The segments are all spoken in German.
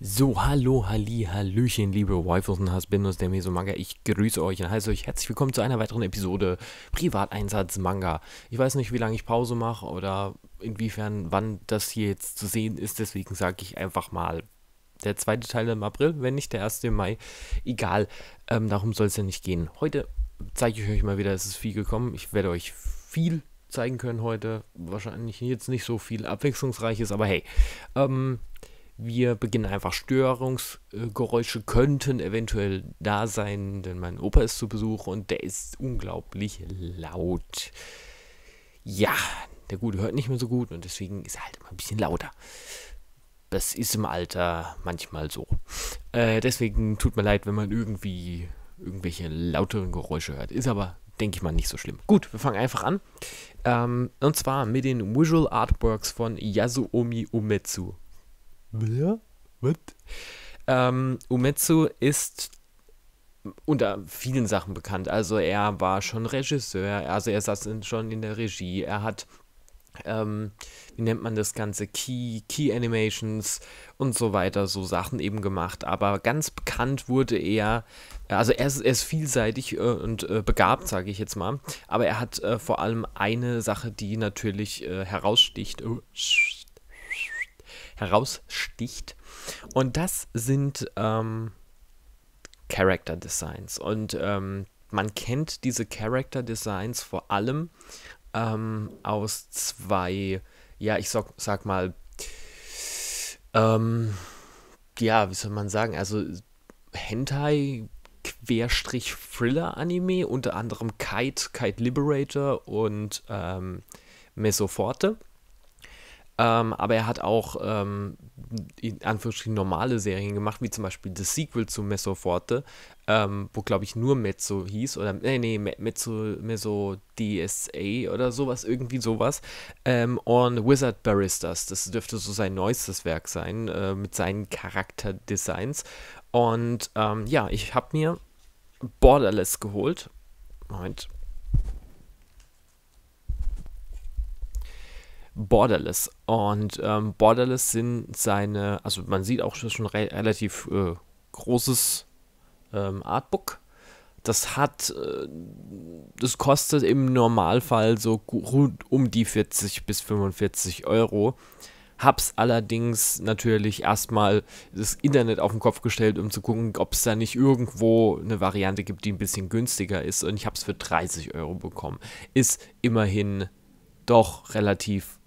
So, hallo, halli, hallöchen, liebe Waifus und Hasbindos der Mesomanga. Ich grüße euch und heiße euch herzlich willkommen zu einer weiteren Episode Privateinsatz Manga. Ich weiß nicht, wie lange ich Pause mache oder inwiefern, wann das hier jetzt zu sehen ist, deswegen sage ich einfach mal der zweite Teil im April, wenn nicht der erste im Mai. Egal, ähm, darum soll es ja nicht gehen. Heute zeige ich euch mal wieder, es ist viel gekommen. Ich werde euch viel zeigen können heute. Wahrscheinlich jetzt nicht so viel Abwechslungsreiches, aber hey. Ähm, wir beginnen einfach Störungsgeräusche könnten eventuell da sein, denn mein Opa ist zu Besuch und der ist unglaublich laut. Ja, der Gute hört nicht mehr so gut und deswegen ist er halt immer ein bisschen lauter. Das ist im Alter manchmal so. Äh, deswegen tut mir leid, wenn man irgendwie irgendwelche lauteren Geräusche hört. Ist aber, denke ich mal, nicht so schlimm. Gut, wir fangen einfach an. Ähm, und zwar mit den Visual Artworks von Yasuomi Umetsu. What? Ähm, Umetsu ist unter vielen Sachen bekannt. Also er war schon Regisseur, also er saß in, schon in der Regie, er hat, ähm, wie nennt man das Ganze, Key, Key Animations und so weiter, so Sachen eben gemacht. Aber ganz bekannt wurde er, also er ist, er ist vielseitig äh, und äh, begabt, sage ich jetzt mal. Aber er hat äh, vor allem eine Sache, die natürlich äh, heraussticht. Oh, heraussticht. Und das sind ähm, Character Designs. Und ähm, man kennt diese Character Designs vor allem ähm, aus zwei, ja, ich sag, sag mal, ähm, ja, wie soll man sagen, also Hentai. Querstrich Thriller-Anime, unter anderem Kite, Kite Liberator und ähm, Mesoforte. Ähm, aber er hat auch ähm, in Anführungsstrichen normale Serien gemacht, wie zum Beispiel das Sequel zu Mesoforte, ähm, wo glaube ich nur Mezzo hieß oder nee, nee, Mezzo, Mezzo DSA oder sowas, irgendwie sowas. Ähm, und Wizard Baristas, das dürfte so sein neuestes Werk sein, äh, mit seinen Charakterdesigns. Und ähm, ja, ich habe mir Borderless geholt. Moment. Borderless. Und ähm, Borderless sind seine, also man sieht auch schon re relativ äh, großes ähm, Artbook. Das hat, äh, das kostet im Normalfall so gut um die 40 bis 45 Euro. Hab's allerdings natürlich erstmal das Internet auf den Kopf gestellt, um zu gucken, ob es da nicht irgendwo eine Variante gibt, die ein bisschen günstiger ist. Und ich habe es für 30 Euro bekommen. Ist immerhin doch relativ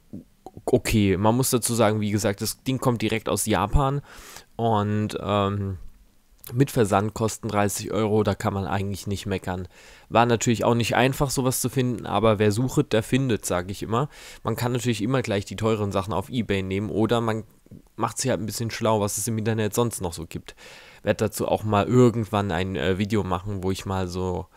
okay. Man muss dazu sagen, wie gesagt, das Ding kommt direkt aus Japan und ähm, mit Versandkosten 30 Euro, da kann man eigentlich nicht meckern. War natürlich auch nicht einfach, sowas zu finden, aber wer sucht, der findet, sage ich immer. Man kann natürlich immer gleich die teuren Sachen auf Ebay nehmen oder man macht sich halt ein bisschen schlau, was es im Internet sonst noch so gibt. Werde dazu auch mal irgendwann ein äh, Video machen, wo ich mal so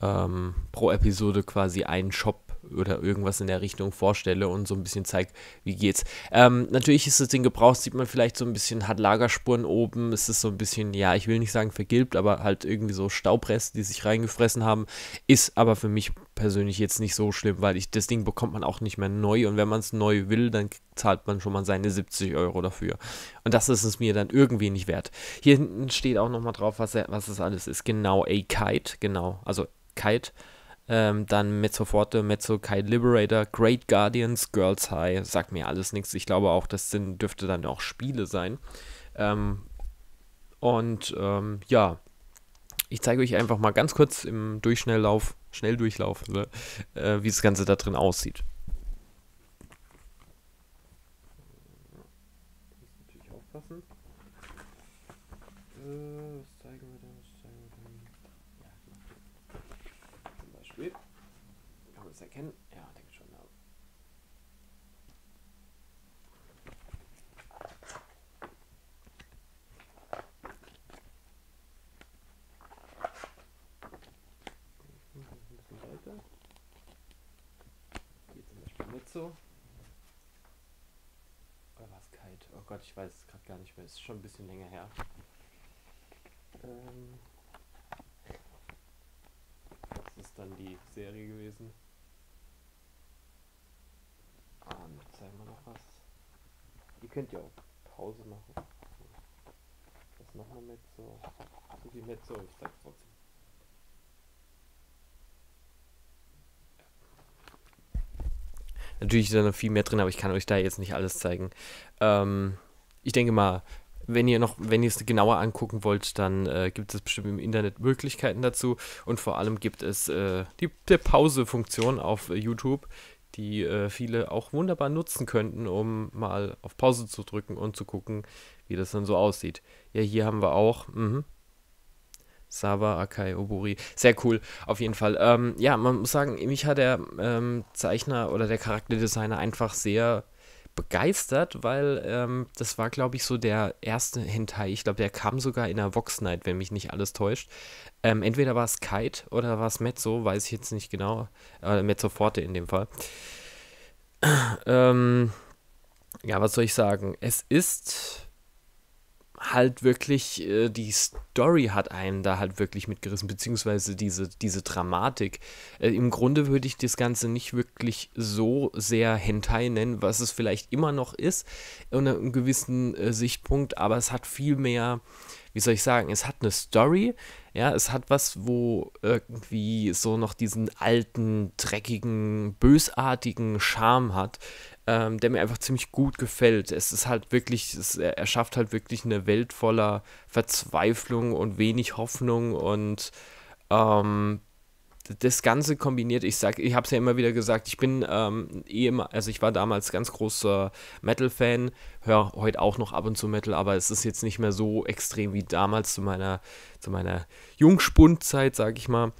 ähm, pro Episode quasi einen Shop oder irgendwas in der Richtung vorstelle und so ein bisschen zeigt, wie geht's. Ähm, natürlich ist es den Gebrauch, sieht man vielleicht so ein bisschen, hat Lagerspuren oben, ist es so ein bisschen, ja, ich will nicht sagen vergilbt, aber halt irgendwie so Staubreste, die sich reingefressen haben. Ist aber für mich persönlich jetzt nicht so schlimm, weil ich, das Ding bekommt man auch nicht mehr neu und wenn man es neu will, dann zahlt man schon mal seine 70 Euro dafür. Und das ist es mir dann irgendwie nicht wert. Hier hinten steht auch nochmal drauf, was, was das alles ist. Genau, A-Kite, genau, also Kite. Ähm, dann Forte, Mezzo Kai Liberator, Great Guardians, Girls High, sagt mir alles nichts. Ich glaube auch, das sind, dürfte dann auch Spiele sein. Ähm, und ähm, ja, ich zeige euch einfach mal ganz kurz im Durchschnelllauf, Schnelldurchlauf, ne, äh, wie das Ganze da drin aussieht. Muss natürlich aufpassen. so. Oder war es kalt? Oh Gott, ich weiß es gerade gar nicht mehr. Ist schon ein bisschen länger her. Ähm das ist dann die Serie gewesen. Und sagen wir noch was. Ihr könnt ja auch Pause machen. Das machen wir mit so. So wie mit so. Ich sag's trotzdem. Natürlich ist da noch viel mehr drin, aber ich kann euch da jetzt nicht alles zeigen. Ähm, ich denke mal, wenn ihr noch, wenn ihr es genauer angucken wollt, dann äh, gibt es bestimmt im Internet Möglichkeiten dazu. Und vor allem gibt es äh, die, die Pause-Funktion auf äh, YouTube, die äh, viele auch wunderbar nutzen könnten, um mal auf Pause zu drücken und zu gucken, wie das dann so aussieht. Ja, hier haben wir auch. Mh. Saba Akai, Oburi. Sehr cool, auf jeden Fall. Ähm, ja, man muss sagen, mich hat der ähm, Zeichner oder der Charakterdesigner einfach sehr begeistert, weil ähm, das war, glaube ich, so der erste Hentai. Ich glaube, der kam sogar in der Vox Night, wenn mich nicht alles täuscht. Ähm, entweder war es Kite oder war es Mezzo, weiß ich jetzt nicht genau. Äh, Mezzo Forte in dem Fall. Ähm, ja, was soll ich sagen? Es ist halt wirklich, äh, die Story hat einen da halt wirklich mitgerissen, beziehungsweise diese, diese Dramatik. Äh, Im Grunde würde ich das Ganze nicht wirklich so sehr Hentai nennen, was es vielleicht immer noch ist, unter einem gewissen äh, Sichtpunkt, aber es hat viel mehr, wie soll ich sagen, es hat eine Story, ja, es hat was, wo irgendwie so noch diesen alten, dreckigen, bösartigen Charme hat, ähm, der mir einfach ziemlich gut gefällt. Es ist halt wirklich, es erschafft halt wirklich eine Welt voller Verzweiflung und wenig Hoffnung und ähm, das Ganze kombiniert, ich sag, ich habe es ja immer wieder gesagt, ich bin ähm, eh also ich war damals ganz großer Metal-Fan, höre heute auch noch ab und zu Metal, aber es ist jetzt nicht mehr so extrem wie damals zu meiner, zu meiner Jungspundzeit, sage ich mal.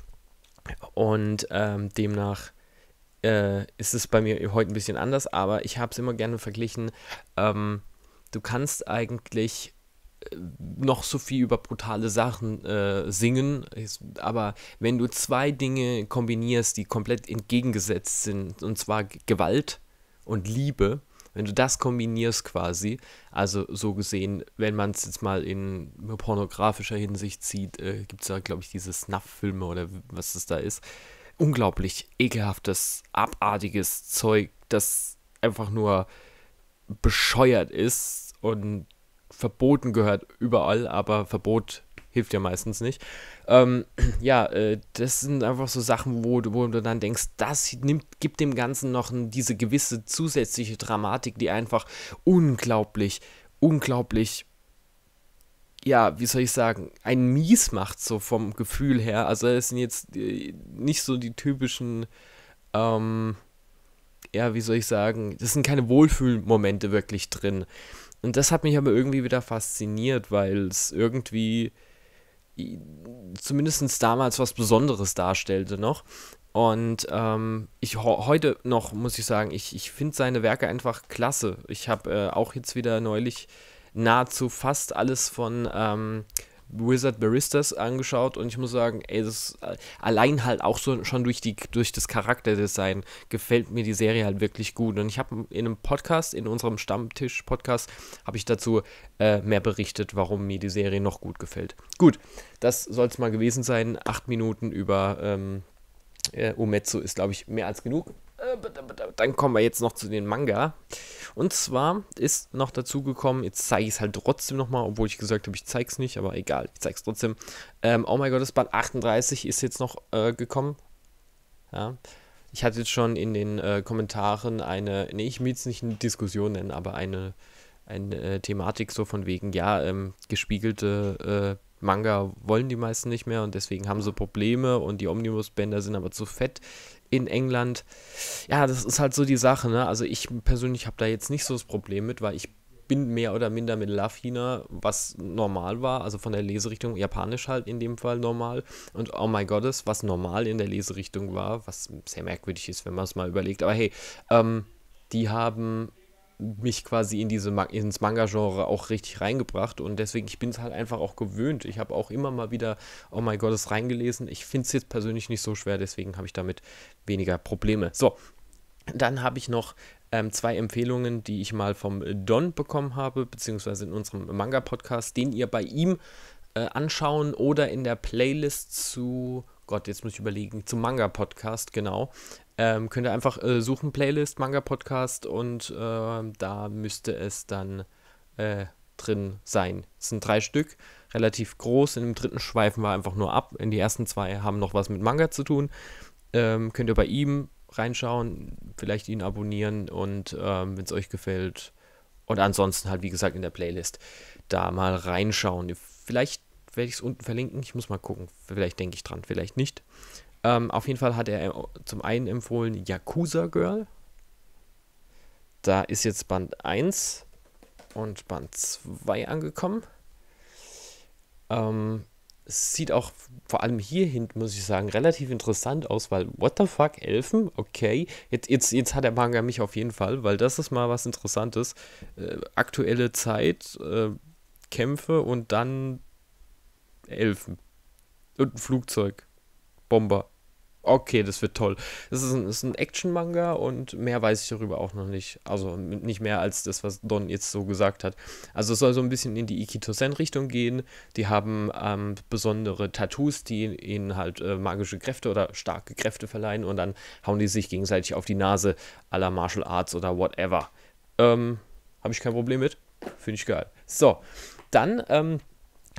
Und ähm, demnach äh, ist es bei mir heute ein bisschen anders, aber ich habe es immer gerne verglichen. Ähm, du kannst eigentlich noch so viel über brutale Sachen äh, singen, aber wenn du zwei Dinge kombinierst, die komplett entgegengesetzt sind, und zwar Gewalt und Liebe, wenn du das kombinierst quasi, also so gesehen, wenn man es jetzt mal in pornografischer Hinsicht sieht, äh, gibt es da, glaube ich, diese Snuff-Filme oder was es da ist, unglaublich ekelhaftes, abartiges Zeug, das einfach nur bescheuert ist und verboten gehört überall, aber Verbot hilft ja meistens nicht. Ähm, ja, äh, das sind einfach so Sachen, wo, wo du dann denkst, das nimmt, gibt dem Ganzen noch diese gewisse zusätzliche Dramatik, die einfach unglaublich, unglaublich ja, wie soll ich sagen, ein mies macht, so vom Gefühl her. Also es sind jetzt äh, nicht so die typischen, ähm, ja, wie soll ich sagen, das sind keine Wohlfühlmomente wirklich drin. Und das hat mich aber irgendwie wieder fasziniert, weil es irgendwie zumindest damals was Besonderes darstellte noch. Und ähm, ich heute noch, muss ich sagen, ich, ich finde seine Werke einfach klasse. Ich habe äh, auch jetzt wieder neulich nahezu fast alles von ähm, Wizard Baristas angeschaut und ich muss sagen, ey, das äh, allein halt auch so schon durch, die, durch das Charakterdesign gefällt mir die Serie halt wirklich gut. Und ich habe in einem Podcast, in unserem Stammtisch-Podcast, habe ich dazu äh, mehr berichtet, warum mir die Serie noch gut gefällt. Gut, das soll es mal gewesen sein. Acht Minuten über ähm, äh, Umetsu ist, glaube ich, mehr als genug dann kommen wir jetzt noch zu den Manga. Und zwar ist noch dazu gekommen, jetzt zeige ich es halt trotzdem nochmal, obwohl ich gesagt habe, ich zeige es nicht, aber egal, ich zeige es trotzdem. Ähm, oh mein Gott, das Band 38 ist jetzt noch äh, gekommen. Ja. Ich hatte jetzt schon in den äh, Kommentaren eine, nee, ich will es nicht eine Diskussion nennen, aber eine, eine äh, Thematik so von wegen, ja, ähm, gespiegelte äh, Manga wollen die meisten nicht mehr und deswegen haben sie Probleme und die Omnibus-Bänder sind aber zu fett in England. Ja, das ist halt so die Sache, ne? Also ich persönlich habe da jetzt nicht so das Problem mit, weil ich bin mehr oder minder mit Lafina, was normal war, also von der Leserichtung japanisch halt in dem Fall normal und Oh My Goddess, was normal in der Leserichtung war, was sehr merkwürdig ist, wenn man es mal überlegt. Aber hey, ähm, die haben mich quasi in diese ins Manga-Genre auch richtig reingebracht und deswegen, ich bin es halt einfach auch gewöhnt. Ich habe auch immer mal wieder Oh mein Gott, es reingelesen. Ich finde es jetzt persönlich nicht so schwer, deswegen habe ich damit weniger Probleme. So, dann habe ich noch ähm, zwei Empfehlungen, die ich mal vom Don bekommen habe, beziehungsweise in unserem Manga-Podcast, den ihr bei ihm äh, anschauen oder in der Playlist zu Gott, jetzt muss ich überlegen, zum Manga-Podcast, genau. Ähm, könnt ihr einfach äh, suchen, Playlist, Manga-Podcast und äh, da müsste es dann äh, drin sein. Es sind drei Stück, relativ groß. In dem dritten schweifen wir einfach nur ab. In die ersten zwei haben noch was mit Manga zu tun. Ähm, könnt ihr bei ihm reinschauen, vielleicht ihn abonnieren und ähm, wenn es euch gefällt. Und ansonsten halt, wie gesagt, in der Playlist da mal reinschauen. Vielleicht werde ich es unten verlinken. Ich muss mal gucken. Vielleicht denke ich dran, vielleicht nicht. Ähm, auf jeden Fall hat er äh, zum einen empfohlen Yakuza Girl. Da ist jetzt Band 1 und Band 2 angekommen. Ähm, sieht auch vor allem hier hinten, muss ich sagen, relativ interessant aus, weil what the fuck, Elfen? Okay. Jetzt, jetzt, jetzt hat der Manga mich auf jeden Fall, weil das ist mal was Interessantes. Äh, aktuelle Zeit, äh, Kämpfe und dann Elfen. Und ein Flugzeug. Bomber. Okay, das wird toll. Das ist ein, ein Action-Manga und mehr weiß ich darüber auch noch nicht. Also nicht mehr als das, was Don jetzt so gesagt hat. Also es soll so ein bisschen in die Ikitosen-Richtung gehen. Die haben ähm, besondere Tattoos, die ihnen halt äh, magische Kräfte oder starke Kräfte verleihen und dann hauen die sich gegenseitig auf die Nase aller Martial Arts oder whatever. Ähm, Habe ich kein Problem mit. Finde ich geil. So, dann ähm,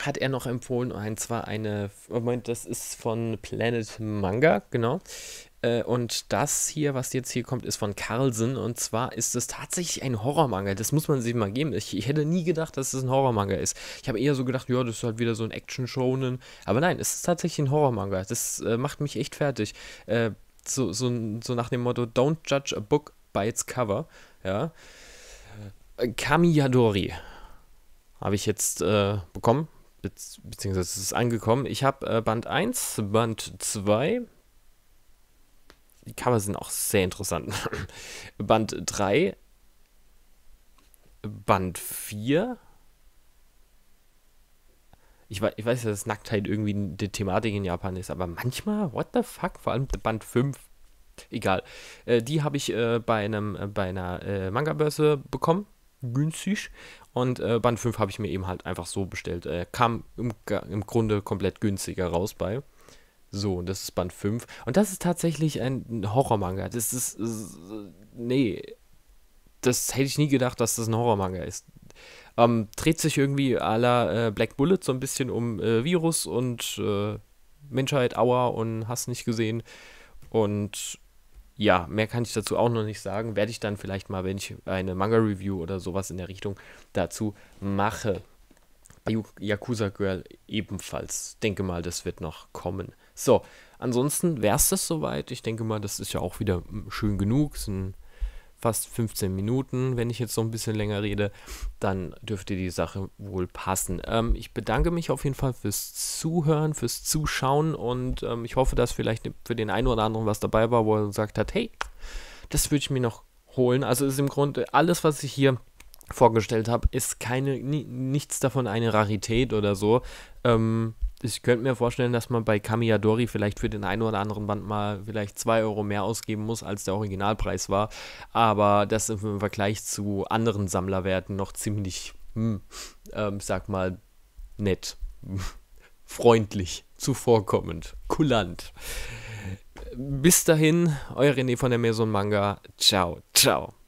hat er noch empfohlen, und zwar eine, oh, Moment, das ist von Planet Manga, genau. Äh, und das hier, was jetzt hier kommt, ist von Carlsen. Und zwar ist es tatsächlich ein Horrormanga. Das muss man sich mal geben. Ich, ich hätte nie gedacht, dass es ein Horrormanga ist. Ich habe eher so gedacht, ja, das ist halt wieder so ein Action-Shonen. Aber nein, es ist tatsächlich ein Horrormanga. Das äh, macht mich echt fertig. Äh, so, so, so nach dem Motto, don't judge a book by its cover. Ja. Äh, Kamiyadori habe ich jetzt äh, bekommen beziehungsweise es ist angekommen. Ich habe äh, Band 1, Band 2. Die Cover sind auch sehr interessant. Band 3, Band 4. Ich weiß, ich weiß, dass Nacktheit irgendwie eine Thematik in Japan ist, aber manchmal, what the fuck, vor allem Band 5. Egal. Äh, die habe ich äh, bei, einem, äh, bei einer äh, Manga-Börse bekommen günstig. Und äh, Band 5 habe ich mir eben halt einfach so bestellt. Äh, kam im, im Grunde komplett günstiger raus bei. So, und das ist Band 5. Und das ist tatsächlich ein Horrormanga. Das ist, ist. Äh, nee. Das hätte ich nie gedacht, dass das ein Horrormanga ist. Ähm, dreht sich irgendwie à la äh, Black Bullet so ein bisschen um äh, Virus und äh, Menschheit, Aua und Hass nicht gesehen. Und ja, mehr kann ich dazu auch noch nicht sagen. Werde ich dann vielleicht mal, wenn ich eine Manga-Review oder sowas in der Richtung dazu mache. Yakuza Girl ebenfalls. Denke mal, das wird noch kommen. So, ansonsten wäre es das soweit. Ich denke mal, das ist ja auch wieder hm, schön genug. Sind fast 15 Minuten. Wenn ich jetzt so ein bisschen länger rede, dann dürfte die Sache wohl passen. Ähm, ich bedanke mich auf jeden Fall fürs Zuhören, fürs Zuschauen und ähm, ich hoffe, dass vielleicht für den einen oder anderen was dabei war, wo er gesagt hat, hey, das würde ich mir noch holen. Also ist im Grunde alles, was ich hier vorgestellt habe, ist keine, nichts davon eine Rarität oder so. Ähm, ich könnte mir vorstellen, dass man bei Kamiadori vielleicht für den einen oder anderen Band mal vielleicht 2 Euro mehr ausgeben muss, als der Originalpreis war. Aber das im Vergleich zu anderen Sammlerwerten noch ziemlich, hm, ähm, sag mal, nett, freundlich, zuvorkommend, kulant. Bis dahin, euer René von der Maison Manga. Ciao, ciao.